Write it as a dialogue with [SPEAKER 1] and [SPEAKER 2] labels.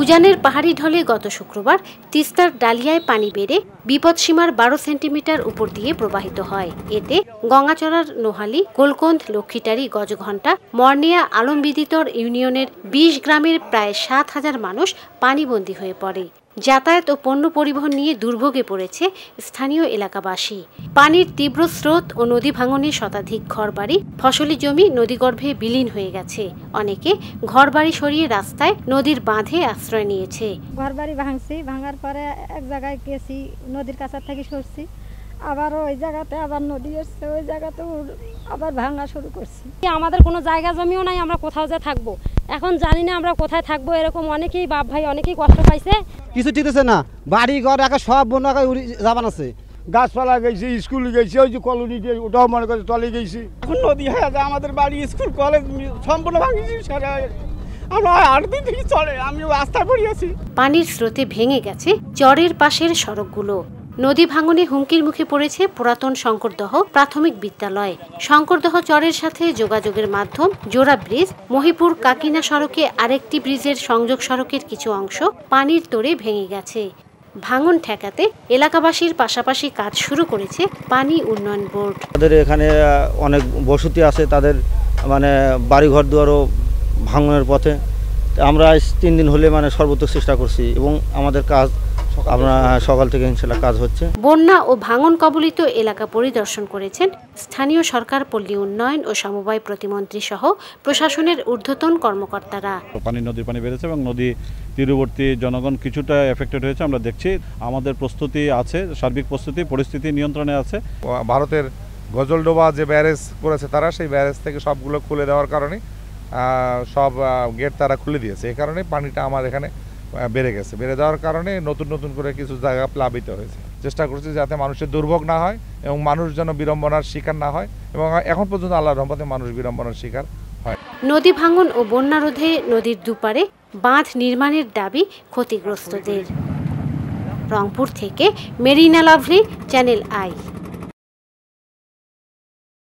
[SPEAKER 1] উজানের পাহাড়ি ঢলে গত শুক্রবার তিস্তার ডালিয়ায় পানি বেড়ে বিপদসীমার বারো সেন্টিমিটার উপর দিয়ে প্রবাহিত হয় এতে গঙ্গাচড়ার নোহালি গোলকন্দ লক্ষ্মীটারি গজঘণ্টা মর্নিয়া আলমবিদিতর ইউনিয়নের বিশ গ্রামের প্রায় সাত হাজার মানুষ পানিবন্দী হয়ে পড়ে যাতায়াত ও পণ্য পরিবহন নিয়ে দুর্ভোগে পড়েছে স্থানীয় এলাকাবাসী পানির তীব্র স্রোত ও নদী ভাঙনে শতাধিক ঘরবাড়ি ফসলি জমি নদীগর্ভে বিলীন হয়ে গেছে অনেকে ঘরবাড়ি সরিয়ে রাস্তায় নদীর বাঁধে আশ্রয় নিয়েছে ঘরবাড়ি ভাঙছি ভাঙার পরে এক জায়গায় গেছি নদীর কাছার থেকে সরছি আবার ওই জায়গাতে আবার নদী এসছে ওই জায়গাতেও আবার ভাঙা শুরু করছি আমাদের কোনো জায়গা জমিও নাই আমরা কোথাও যা থাকবো এখন জানি না আমরা কোথায় থাকবো এরকম অনেকেই বাপ ভাই অনেকেই কষ্ট পাইছে
[SPEAKER 2] কিছু ঠিকছে না বাড়ি ঘর একা সব বন একা জাবান আছে গাছপালা গেছি স্কুল গেছি ওই যে কলোনিতে ওটাও মনে করছে তলে গেছি এখন নদী হয়ে যায় আমাদের বাড়ি স্কুল কলেজ সম্পূর্ণ ভাঙিছি আট
[SPEAKER 1] দিন পানির স্রোতে ভেঙে গেছে চরের পাশের সড়কগুলো নদী ভাঙনে হুমকির মুখে পড়েছে পুরাতন শঙ্করদহ প্রাথমিক বিদ্যালয় শঙ্করদহ চরের সাথে যোগাযোগের মাধ্যম জোড়া ব্রিজ মহিপুর কাকিনা সড়কে আরেকটি ব্রিজের সংযোগ সড়কের কিছু অংশ পানির তোড়ে ভেঙে গেছে ভাঙন ঠেকাতে এলাকাবাসীর পাশাপাশি কাজ শুরু করেছে পানি উন্নয়ন বোর্ড
[SPEAKER 2] তাদের এখানে অনেক বসতি আছে তাদের মানে বাড়িঘর দুয়ারও ভাঙনের পথে আমরা তিন দিন হলে মানে সর্বোচ্চ চেষ্টা করছি এবং আমাদের কাজ আমরা সকাল থেকে ইনশাল্লাহ কাজ হচ্ছে
[SPEAKER 1] বন্যা ও ভাঙন কবলিত এলাকা পরিদর্শন করেছেন স্থানীয় সরকার পল্লী উন্নয়ন ও সমবায় প্রতিমন্ত্রী সহ প্রশাসনের ঊর্ধ্বতন কর্মকর্তারা
[SPEAKER 3] পানি নদীর পানি বেড়েছে এবং নদী তীরবর্তী জনগণ কিছুটা এফেক্টেড হয়েছে আমরা দেখছি আমাদের প্রস্তুতি আছে সার্বিক প্রস্তুতি পরিস্থিতি নিয়ন্ত্রণে আছে ভারতের গজলডোবা যে ব্যারেজ করেছে তারা সেই ব্যারেজ থেকে সবগুলো খুলে দেওয়ার কারণে সব গেট তারা খুলে দিয়েছে এই কারণে পানিটা আমার এখানে বেড়ে গেছে বেড়ে যাওয়ার কারণে নতুন নতুন করে কিছু জায়গা প্লাবিত হয়েছে চেষ্টা করছি যাতে মানুষের দুর্ভোগ না হয় এবং মানুষ যেন বিড়ম্বনার শিকার না হয় এবং এখন পর্যন্ত আল্লাহ রহমতে মানুষ বিড়ম্বনার শিকার হয়
[SPEAKER 1] নদী ভাঙন ও বন্যা রোধে নদীর দুপারে বাঁধ নির্মাণের দাবি ক্ষতিগ্রস্তদের রংপুর থেকে মেরিনা লাভলি চ্যানেল আই